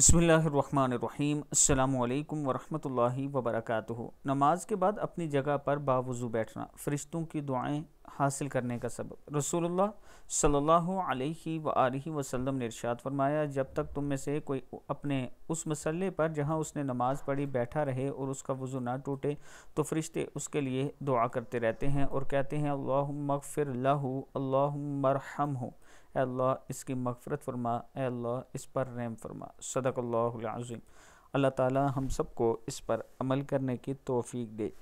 बसमीम् अल्लाम वरहमल वबरक नमाज के बाद अपनी जगह पर बावज़ू बैठना फ़रिश्तों की दुआएं हासिल करने का सबक रसूलुल्लाह सल्लल्लाहु अलैहि अलैहि वसल्लम ने इरशाद फरमाया जब तक तुम में से कोई अपने उस मसल्ले पर जहाँ उसने नमाज़ पढ़ी बैठा रहे और उसका वज़ू ना टूटे तो फरिश्ते उसके लिए दुआ करते रहते हैं और कहते हैं अल्लाह मगफ़िर लहू अल्लाह हो अल्लाह इसकी मगफ़रत फरमा अल्लाह इस पर रहम फरमा सदक अल्लाम अल्लाह ताली हम सबको इस पर अमल करने की तोफ़ी दे